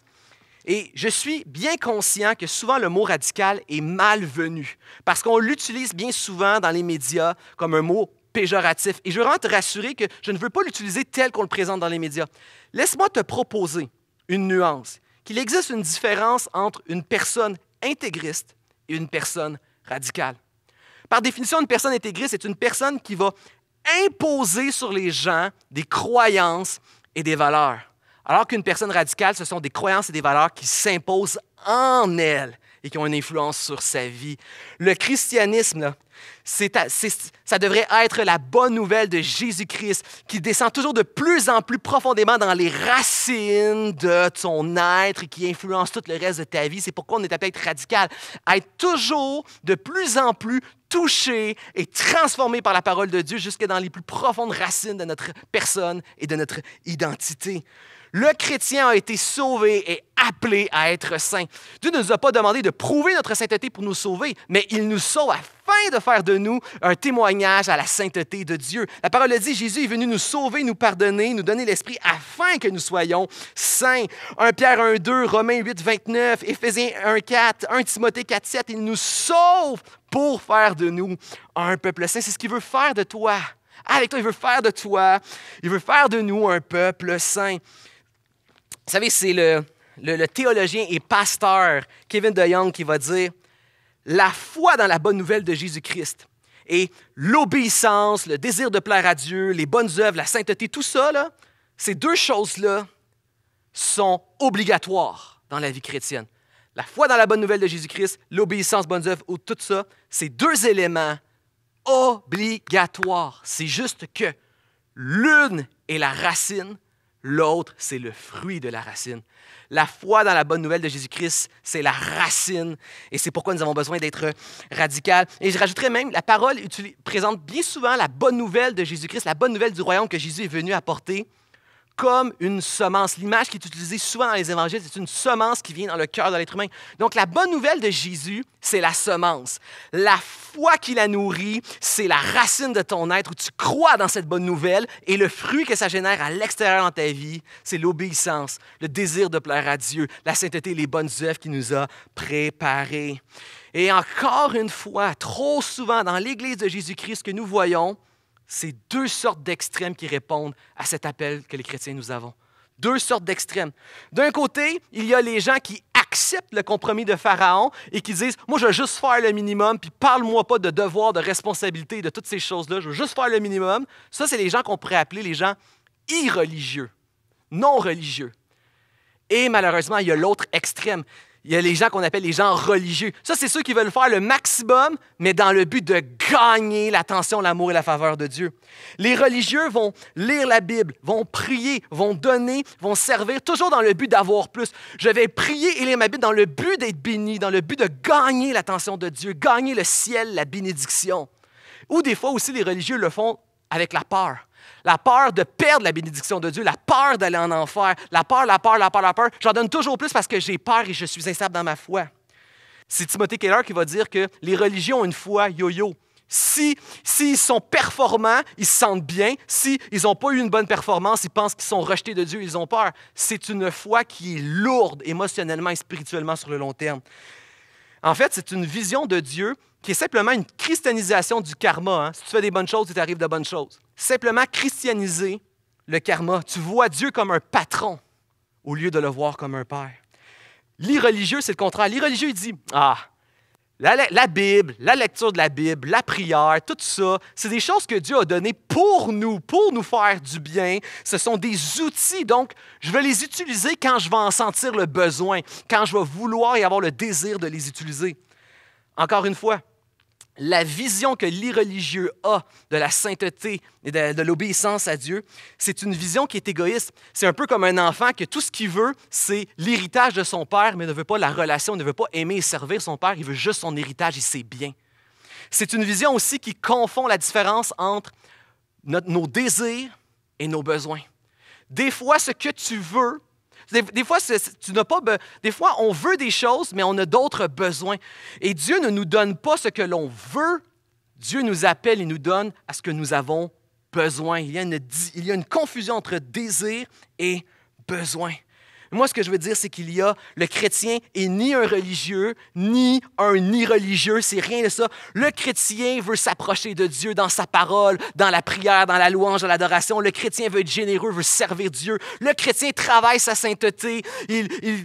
Et je suis bien conscient que souvent le mot radical est malvenu, parce qu'on l'utilise bien souvent dans les médias comme un mot péjoratif. Et je veux vraiment te rassurer que je ne veux pas l'utiliser tel qu'on le présente dans les médias. Laisse-moi te proposer une nuance, qu'il existe une différence entre une personne intégriste et une personne radicale. Par définition, une personne intégriste c'est une personne qui va imposer sur les gens des croyances et des valeurs. Alors qu'une personne radicale, ce sont des croyances et des valeurs qui s'imposent en elle et qui ont une influence sur sa vie. Le christianisme, ça devrait être la bonne nouvelle de Jésus-Christ qui descend toujours de plus en plus profondément dans les racines de ton être et qui influence tout le reste de ta vie. C'est pourquoi on est appelé à être radical, à être toujours de plus en plus touché et transformé par la parole de Dieu jusque dans les plus profondes racines de notre personne et de notre identité. Le chrétien a été sauvé et appelé à être saint. Dieu ne nous a pas demandé de prouver notre sainteté pour nous sauver, mais il nous sauve afin de faire de nous un témoignage à la sainteté de Dieu. La parole dit, Jésus est venu nous sauver, nous pardonner, nous donner l'esprit afin que nous soyons saints. 1 Pierre 1, 2, Romains 8, 29, Éphésiens 1, 4, 1 Timothée 4, 7, il nous sauve pour faire de nous un peuple saint. C'est ce qu'il veut faire de toi. Avec toi, il veut faire de toi, il veut faire de nous un peuple saint. Vous savez, c'est le, théologien et pasteur Kevin DeYoung qui va dire La foi dans la bonne nouvelle de Jésus-Christ et l'obéissance, le désir de plaire à Dieu, les bonnes œuvres, la sainteté, tout ça, ces deux choses-là sont obligatoires dans la vie chrétienne. La foi dans la bonne nouvelle de Jésus-Christ, l'obéissance, bonnes œuvres, ou tout ça, ces deux éléments obligatoires. C'est juste que l'une est la racine L'autre, c'est le fruit de la racine. La foi dans la bonne nouvelle de Jésus-Christ, c'est la racine. Et c'est pourquoi nous avons besoin d'être radical. Et je rajouterais même, la parole présente bien souvent la bonne nouvelle de Jésus-Christ, la bonne nouvelle du royaume que Jésus est venu apporter comme une semence. L'image qui est utilisée souvent dans les évangiles, c'est une semence qui vient dans le cœur de l'être humain. Donc la bonne nouvelle de Jésus, c'est la semence. La foi qui la nourrit, c'est la racine de ton être où tu crois dans cette bonne nouvelle et le fruit que ça génère à l'extérieur dans ta vie, c'est l'obéissance, le désir de plaire à Dieu, la sainteté les bonnes œuvres qui nous a préparées. Et encore une fois, trop souvent dans l'Église de Jésus-Christ que nous voyons, c'est deux sortes d'extrêmes qui répondent à cet appel que les chrétiens nous avons. Deux sortes d'extrêmes. D'un côté, il y a les gens qui acceptent le compromis de Pharaon et qui disent Moi, je veux juste faire le minimum, puis parle-moi pas de devoir, de responsabilité, de toutes ces choses-là. Je veux juste faire le minimum. Ça, c'est les gens qu'on pourrait appeler les gens irreligieux, non religieux. Et malheureusement, il y a l'autre extrême. Il y a les gens qu'on appelle les gens religieux. Ça, c'est ceux qui veulent faire le maximum, mais dans le but de gagner l'attention, l'amour et la faveur de Dieu. Les religieux vont lire la Bible, vont prier, vont donner, vont servir, toujours dans le but d'avoir plus. Je vais prier et lire ma Bible dans le but d'être béni, dans le but de gagner l'attention de Dieu, gagner le ciel, la bénédiction. Ou des fois aussi, les religieux le font avec la peur. La peur de perdre la bénédiction de Dieu, la peur d'aller en enfer, la peur, la peur, la peur, la peur. J'en donne toujours plus parce que j'ai peur et je suis instable dans ma foi. C'est Timothée Keller qui va dire que les religions ont une foi yo-yo. Si, si sont performants, ils se sentent bien. Si n'ont pas eu une bonne performance, ils pensent qu'ils sont rejetés de Dieu, ils ont peur. C'est une foi qui est lourde émotionnellement et spirituellement sur le long terme. En fait, c'est une vision de Dieu qui est simplement une christianisation du karma. Hein. Si tu fais des bonnes choses, il t'arrive de bonnes choses. Simplement christianiser le karma. Tu vois Dieu comme un patron au lieu de le voir comme un père. L'irreligieux, c'est le contraire. L'irreligieux, il dit Ah, la, la, Bible, la lecture de la Bible, la prière, tout ça, c'est des choses que Dieu a données pour nous, pour nous faire du bien. Ce sont des outils, donc je vais les utiliser quand je vais en sentir le besoin, quand je vais vouloir et avoir le désir de les utiliser. Encore une fois, la vision que l'irreligieux a de la sainteté et de, l'obéissance à Dieu, c'est une vision qui est égoïste. C'est un peu comme un enfant que tout ce qu'il veut, c'est l'héritage de son père, mais ne veut pas la relation, ne veut pas aimer et servir son père, il veut juste son héritage et ses biens. C'est une vision aussi qui confond la différence entre nos désirs et nos besoins. Des fois, ce que tu veux, des, fois, des fois, on veut des choses, mais on a d'autres besoins. Et Dieu ne nous donne pas ce que l'on veut. Dieu nous appelle et nous donne à ce que nous avons besoin. il y a une confusion entre désir et besoin. Moi, ce que je veux dire, c'est qu'il y a le chrétien est ni un religieux, ni un irreligieux, c'est rien de ça. Le chrétien veut s'approcher de Dieu dans sa parole, dans la prière, dans la louange, dans l'adoration. Le chrétien veut être généreux, veut servir Dieu. Le chrétien travaille sa sainteté, il, il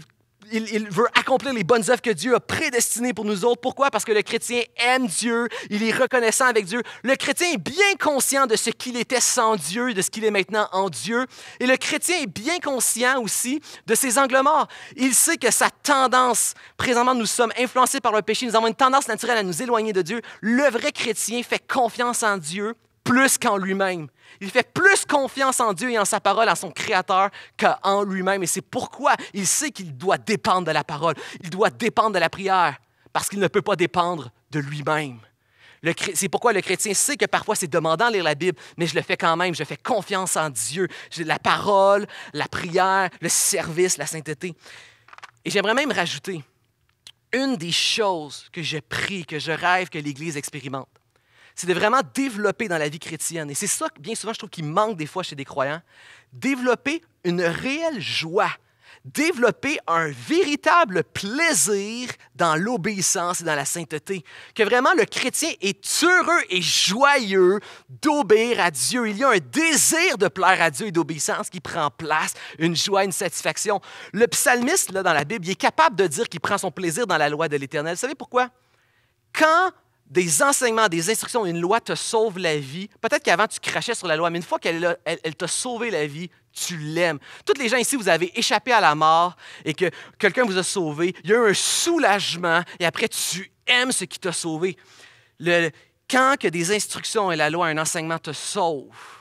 il, veut accomplir les bonnes œuvres que Dieu a prédestinées pour nous autres. Pourquoi? Parce que le chrétien aime Dieu, il est reconnaissant avec Dieu. Le chrétien est bien conscient de ce qu'il était sans Dieu, de ce qu'il est maintenant en Dieu. Et le chrétien est bien conscient aussi de ses angles morts. Il sait que sa tendance, présentement nous sommes influencés par le péché, nous avons une tendance naturelle à nous éloigner de Dieu. Le vrai chrétien fait confiance en Dieu plus qu'en lui-même. Il fait plus confiance en Dieu et en sa parole, en son Créateur, qu'en lui-même. Et c'est pourquoi il sait qu'il doit dépendre de la parole, il doit dépendre de la prière, parce qu'il ne peut pas dépendre de lui-même. C'est pourquoi le chrétien sait que parfois c'est demandant de lire la Bible, mais je le fais quand même, je fais confiance en Dieu. J'ai La parole, la prière, le service, la sainteté. Et j'aimerais même rajouter, une des choses que je prie, que je rêve que l'Église expérimente, c'est de vraiment développer dans la vie chrétienne. Et c'est ça, bien souvent, je trouve qu'il manque des fois chez des croyants. Développer une réelle joie développer un véritable plaisir dans l'obéissance et dans la sainteté. Que vraiment le chrétien est heureux et joyeux d'obéir à Dieu. Il y a un désir de plaire à Dieu et d'obéissance qui prend place, une joie, une satisfaction. Le psalmiste, là, dans la Bible, il est capable de dire qu'il prend son plaisir dans la loi de l'Éternel. Vous savez pourquoi? Quand des enseignements, des instructions, une loi te sauve la vie. Peut-être qu'avant, tu crachais sur la loi, mais une fois qu'elle t'a sauvé la vie, tu l'aimes. Toutes les gens ici, vous avez échappé à la mort et que quelqu'un vous a sauvé. Il y a eu un soulagement et après, tu aimes ce qui t'a sauvé. quand que des instructions et la loi, un enseignement te sauvent,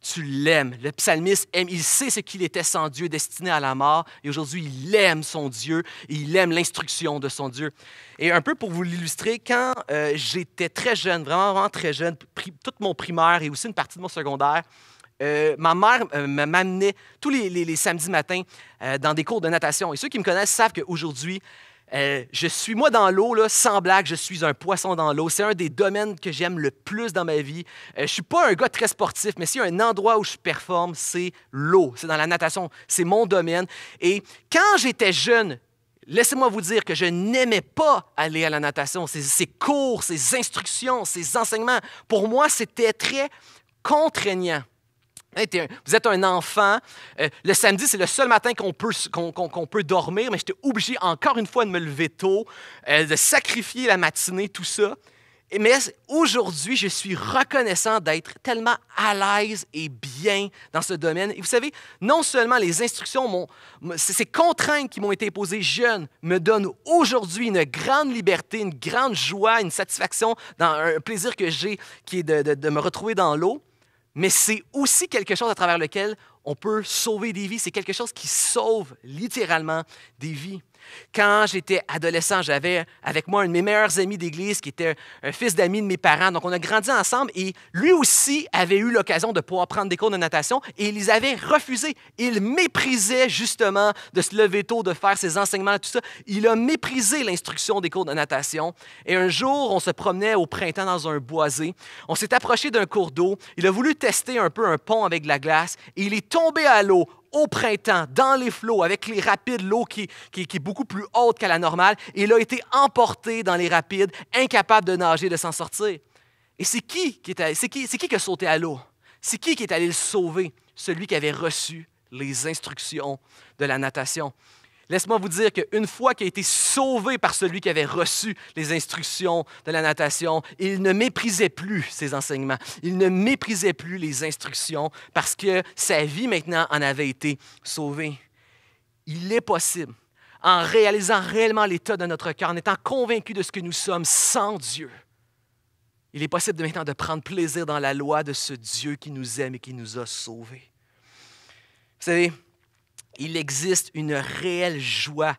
tu l'aimes. Le psalmiste aime, il sait ce qu'il était sans Dieu, destiné à la mort, et aujourd'hui il aime son Dieu, et il aime l'instruction de son Dieu. Et un peu pour vous l'illustrer, quand euh, j'étais très jeune, vraiment, vraiment très jeune, toute mon primaire et aussi une partie de mon secondaire, euh, ma mère euh, m'amenait tous les, samedis matins dans des cours de natation. Et ceux qui me connaissent savent qu'aujourd'hui, euh, je suis, moi, dans l'eau, sans blague, je suis un poisson dans l'eau. C'est un des domaines que j'aime le plus dans ma vie. Euh, je ne suis pas un gars très sportif, mais s'il y a un endroit où je performe, c'est l'eau. C'est dans la natation. C'est mon domaine. Et quand j'étais jeune, Laissez-moi vous dire que je n'aimais pas aller à la natation. ces cours, ces instructions, ces enseignements, pour moi, c'était très contraignant. Hein, vous êtes un enfant. Euh, le samedi, c'est le seul matin qu'on peut, dormir, mais j'étais obligé encore une fois de me lever tôt, euh, de sacrifier la matinée, tout ça. Mais aujourd'hui, je suis reconnaissant d'être tellement à l'aise et bien dans ce domaine. Et vous savez, non seulement les instructions, ces contraintes qui m'ont été imposées jeunes me donnent aujourd'hui une grande liberté, une grande joie, une satisfaction, dans un plaisir que j'ai qui est de me retrouver dans l'eau, mais c'est aussi quelque chose à travers lequel on peut sauver des vies. C'est quelque chose qui sauve littéralement des vies. Quand j'étais adolescent, j'avais avec moi un de mes meilleurs amis d'église qui était un fils d'ami de mes parents. Donc, on a grandi ensemble et lui aussi avait eu l'occasion de pouvoir prendre des cours de natation et il les avait refusés. Il méprisait justement de se lever tôt, de faire ses enseignements, tout ça. Il a méprisé l'instruction des cours de natation. Et un jour, on se promenait au printemps dans un boisé. On s'est approché d'un cours d'eau. Il a voulu tester un peu un pont avec de la glace et il est tombé à l'eau au printemps, dans les flots, avec les rapides, l'eau qui, est beaucoup plus haute qu'à la normale. Et il a été emporté dans les rapides, incapable de nager, de s'en sortir. Et c'est qui qui, est, c'est qui qui a sauté à l'eau? C'est qui qui est allé le sauver? Celui qui avait reçu les instructions de la natation. Laisse-moi vous dire qu'une fois qu'il a été sauvé par celui qui avait reçu les instructions de la natation, il ne méprisait plus ses enseignements. Il ne méprisait plus les instructions parce que sa vie maintenant en avait été sauvée. Il est possible, en réalisant réellement l'état de notre cœur, en étant convaincu de ce que nous sommes sans Dieu, il est possible maintenant de prendre plaisir dans la loi de ce Dieu qui nous aime et qui nous a sauvés. Vous savez, il existe une réelle joie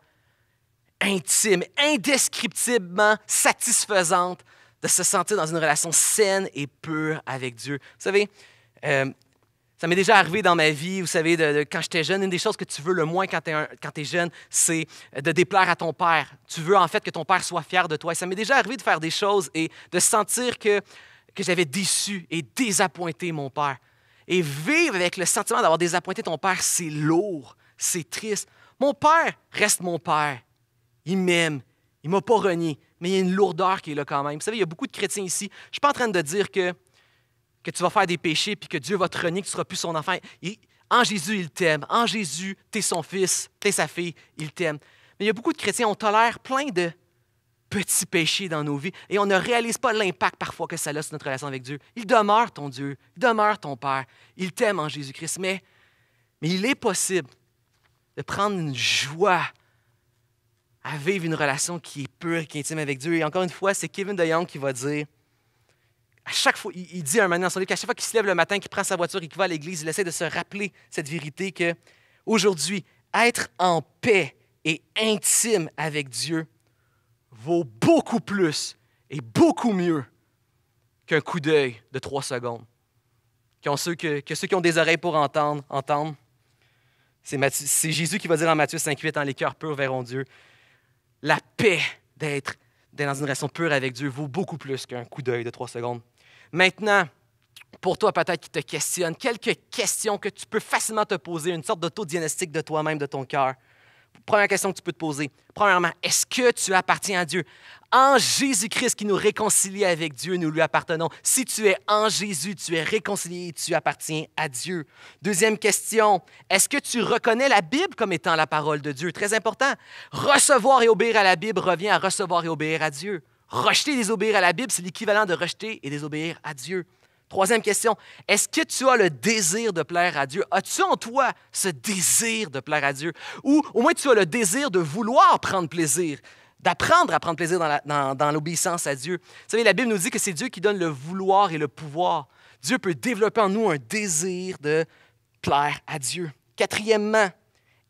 intime, indescriptiblement satisfaisante de se sentir dans une relation saine et pure avec Dieu. Vous savez, euh, ça m'est déjà arrivé dans ma vie, vous savez, de, quand j'étais jeune, une des choses que tu veux le moins quand tu es, jeune, c'est de déplaire à ton père. Tu veux en fait que ton père soit fier de toi. Et ça m'est déjà arrivé de faire des choses et de sentir que j'avais déçu et désappointé mon père. Et vivre avec le sentiment d'avoir désappointé ton père, c'est lourd c'est triste. Mon père reste mon père. Il m'aime. Il m'a pas renié. Mais il y a une lourdeur qui est là quand même. Vous savez, il y a beaucoup de chrétiens ici. Je ne suis pas en train de dire que, tu vas faire des péchés puis que Dieu va te renier, que tu ne seras plus son enfant. en Jésus, il t'aime. En Jésus, tu es son fils, tu es sa fille, il t'aime. Mais il y a beaucoup de chrétiens, on tolère plein de petits péchés dans nos vies et on ne réalise pas l'impact parfois que ça a sur notre relation avec Dieu. Il demeure ton Dieu, il demeure ton Père, il t'aime en Jésus-Christ, mais, mais il est possible de prendre une joie à vivre une relation qui est pure, qui est intime avec Dieu. Et encore une fois, c'est Kevin DeYoung qui va dire, à chaque fois, il, dit un moment dans son livre qu'à chaque fois qu'il se lève le matin, qu'il prend sa voiture et qu'il va à l'église, il essaie de se rappeler cette vérité que aujourd'hui, être en paix et intime avec Dieu vaut beaucoup plus et beaucoup mieux qu'un coup d'œil de trois secondes. que, ceux qui ont des oreilles pour entendre, entendent. C'est Jésus qui va dire en Matthieu 5,8, en hein, les cœurs purs verront Dieu. La paix d'être dans une relation pure avec Dieu vaut beaucoup plus qu'un coup d'œil de trois secondes. Maintenant, pour toi peut-être qui te questionne, quelques questions que tu peux facilement te poser, une sorte d'autodiagnostic de toi-même, de ton cœur première question que tu peux te poser. Premièrement, est-ce que tu appartiens à Dieu? En Jésus-Christ qui nous réconcilie avec Dieu, nous lui appartenons. Si tu es en Jésus, tu es réconcilié, tu appartiens à Dieu. Deuxième question, est-ce que tu reconnais la Bible comme étant la parole de Dieu? Très important. Recevoir et obéir à la Bible revient à recevoir et obéir à Dieu. Rejeter et désobéir à la Bible, c'est l'équivalent de rejeter et désobéir à Dieu. Troisième question, est-ce que tu as le désir de plaire à Dieu? As-tu en toi ce désir de plaire à Dieu? Ou au moins tu as le désir de vouloir prendre plaisir, d'apprendre à prendre plaisir dans l'obéissance à Dieu? Vous savez, la Bible nous dit que c'est Dieu qui donne le vouloir et le pouvoir. Dieu peut développer en nous un désir de plaire à Dieu. Quatrièmement,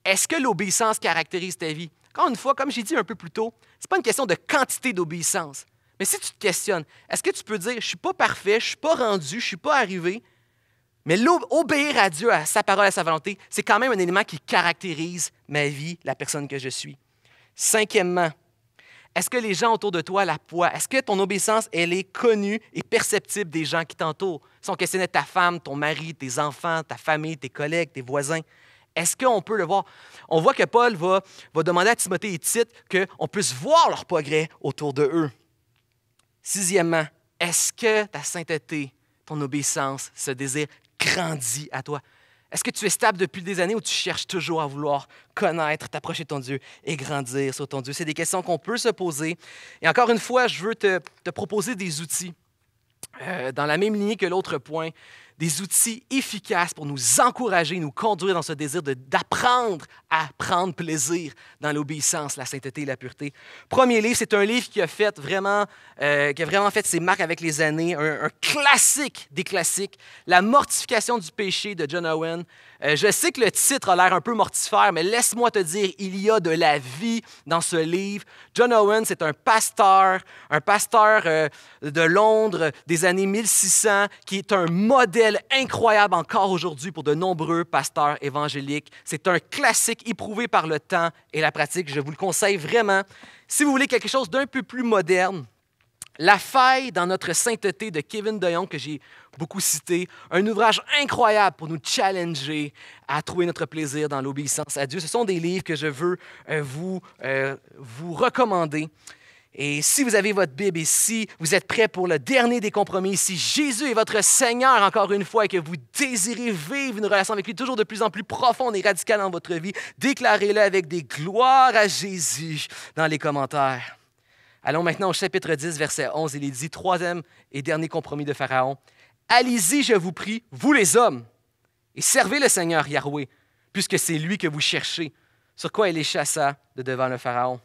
est-ce que l'obéissance caractérise ta vie? Encore une fois, comme j'ai dit un peu plus tôt, ce n'est pas une question de quantité d'obéissance, mais si tu te questionnes, est-ce que tu peux dire, je ne suis pas parfait, je ne suis pas rendu, je ne suis pas arrivé, mais obéir à Dieu, à sa parole, à sa volonté, c'est quand même un élément qui caractérise ma vie, la personne que je suis. Cinquièmement, est-ce que les gens autour de toi la poids? Est-ce que ton obéissance, elle est connue et perceptible des gens qui t'entourent? Si on questionnait ta femme, ton mari, tes enfants, ta famille, tes collègues, tes voisins, est-ce qu'on peut le voir? On voit que Paul va, va demander à Timothée et Tite qu'on puisse voir leur progrès autour de eux. Sixièmement, est-ce que ta sainteté, ton obéissance, ce désir grandit à toi? Est-ce que tu es stable depuis des années ou tu cherches toujours à vouloir connaître, t'approcher de ton Dieu et grandir sur ton Dieu? C'est des questions qu'on peut se poser. Et encore une fois, je veux te, proposer des outils euh, dans la même lignée que l'autre point, des outils efficaces pour nous encourager, nous conduire dans ce désir d'apprendre à prendre plaisir dans l'obéissance, la sainteté et la pureté. Premier livre, c'est un livre qui a fait vraiment, euh, qui a vraiment fait ses marques avec les années, un, classique des classiques, La mortification du péché de John Owen. Euh, je sais que le titre a l'air un peu mortifère, mais laisse-moi te dire, il y a de la vie dans ce livre. John Owen, c'est un pasteur, un pasteur euh, de Londres des années 1600, qui est un modèle incroyable encore aujourd'hui pour de nombreux pasteurs évangéliques. C'est un classique éprouvé par le temps et la pratique. Je vous le conseille vraiment. Si vous voulez quelque chose d'un peu plus moderne, la faille dans notre sainteté de Kevin DeYoung, que j'ai beaucoup cité, un ouvrage incroyable pour nous challenger à trouver notre plaisir dans l'obéissance à Dieu. Ce sont des livres que je veux euh, vous, euh, vous recommander. Et si vous avez votre Bible ici, vous êtes prêt pour le dernier des compromis, si Jésus est votre Seigneur encore une fois et que vous désirez vivre une relation avec lui toujours de plus en plus profonde et radicale dans votre vie, déclarez-le avec des gloires à Jésus dans les commentaires. Allons maintenant au chapitre 10, verset 11. Il est dit, troisième et dernier compromis de Pharaon. Allez-y, je vous prie, vous les hommes, et servez le Seigneur Yahweh, puisque c'est lui que vous cherchez. Sur quoi il les chassa de devant le Pharaon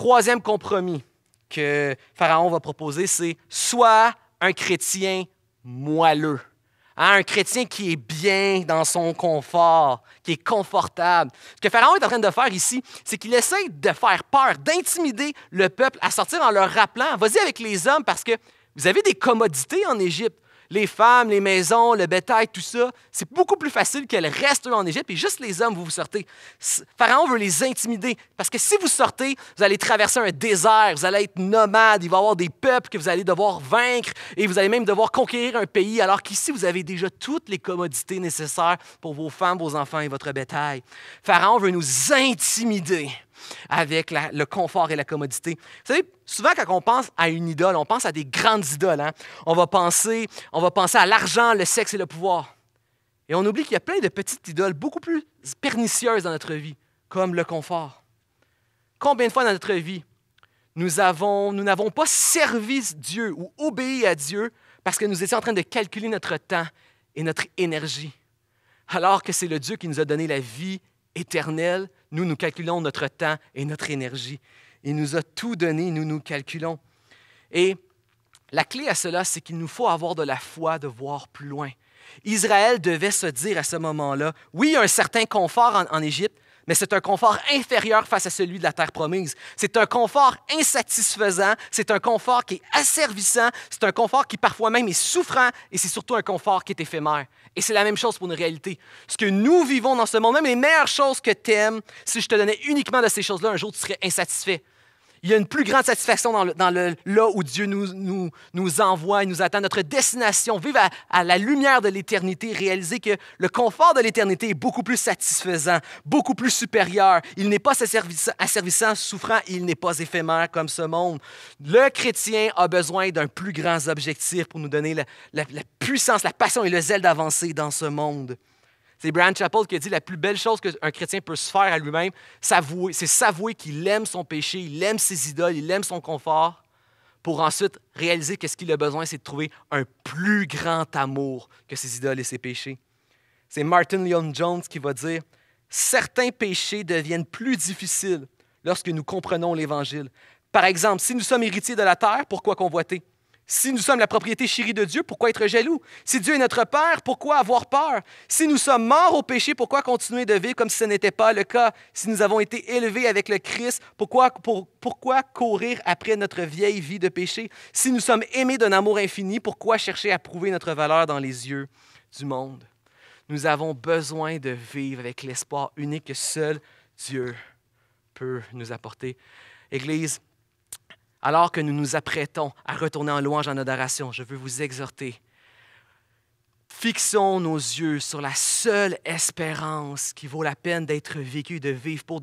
troisième compromis que Pharaon va proposer, c'est soit un chrétien moelleux, hein, un chrétien qui est bien dans son confort, qui est confortable. Ce que Pharaon est en train de faire ici, c'est qu'il essaie de faire peur, d'intimider le peuple à sortir en leur rappelant, vas-y avec les hommes parce que vous avez des commodités en Égypte les femmes, les maisons, le bétail, tout ça, c'est beaucoup plus facile qu'elles restent en Égypte, et juste les hommes, vous vous sortez. Pharaon veut les intimider, parce que si vous sortez, vous allez traverser un désert, vous allez être nomade, il va y avoir des peuples que vous allez devoir vaincre, et vous allez même devoir conquérir un pays, alors qu'ici, vous avez déjà toutes les commodités nécessaires pour vos femmes, vos enfants et votre bétail. Pharaon veut nous intimider avec le confort et la commodité. Vous savez, souvent quand on pense à une idole, on pense à des grandes idoles. Hein. On, va penser, on va penser à l'argent, le sexe et le pouvoir. Et on oublie qu'il y a plein de petites idoles beaucoup plus pernicieuses dans notre vie, comme le confort. Combien de fois dans notre vie, nous nous n'avons pas servi Dieu ou obéi à Dieu parce que nous étions en train de calculer notre temps et notre énergie, alors que c'est le Dieu qui nous a donné la vie éternelle, nous, nous calculons notre temps et notre énergie. Il nous a tout donné, nous nous calculons. Et la clé à cela, c'est qu'il nous faut avoir de la foi de voir plus loin. Israël devait se dire à ce moment-là, oui, il y a un certain confort en, en Égypte, mais c'est un confort inférieur face à celui de la terre promise. C'est un confort insatisfaisant, c'est un confort qui est asservissant, c'est un confort qui parfois même est souffrant, et c'est surtout un confort qui est éphémère. Et c'est la même chose pour nos réalités. Ce que nous vivons dans ce monde, même les meilleures choses que tu aimes, si je te donnais uniquement de ces choses-là, un jour tu serais insatisfait. Il y a une plus grande satisfaction dans le, là où Dieu nous, nous, nous, envoie et nous attend. Notre destination, vivre à, la lumière de l'éternité, réaliser que le confort de l'éternité est beaucoup plus satisfaisant, beaucoup plus supérieur. Il n'est pas asservissant, souffrant, il n'est pas éphémère comme ce monde. Le chrétien a besoin d'un plus grand objectif pour nous donner la puissance, la passion et le zèle d'avancer dans ce monde. C'est Brian Chappell qui a dit la plus belle chose qu'un chrétien peut se faire à lui-même, c'est s'avouer qu'il aime son péché, il aime ses idoles, il aime son confort, pour ensuite réaliser que ce qu'il a besoin, c'est de trouver un plus grand amour que ses idoles et ses péchés. C'est Martin Leon Jones qui va dire Certains péchés deviennent plus difficiles lorsque nous comprenons l'Évangile. Par exemple, si nous sommes héritiers de la terre, pourquoi convoiter si nous sommes la propriété chérie de Dieu, pourquoi être jaloux? Si Dieu est notre Père, pourquoi avoir peur? Si nous sommes morts au péché, pourquoi continuer de vivre comme si ce n'était pas le cas? Si nous avons été élevés avec le Christ, pourquoi, pourquoi courir après notre vieille vie de péché? Si nous sommes aimés d'un amour infini, pourquoi chercher à prouver notre valeur dans les yeux du monde? Nous avons besoin de vivre avec l'espoir unique que seul Dieu peut nous apporter. Église, alors que nous nous apprêtons à retourner en louange, en adoration, je veux vous exhorter Fixons nos yeux sur la seule espérance qui vaut la peine d'être vécue, de vivre pour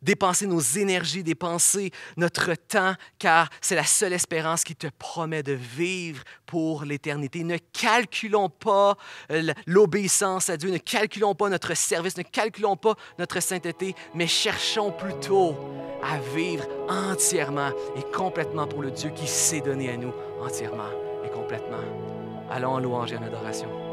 dépenser nos énergies, dépenser notre temps, car c'est la seule espérance qui te promet de vivre pour l'éternité. Ne calculons pas euh, l'obéissance à Dieu, ne calculons pas notre service, ne calculons pas notre sainteté, mais cherchons plutôt à vivre entièrement et complètement pour le Dieu qui s'est donné à nous entièrement et complètement. Allons en louange et en adoration.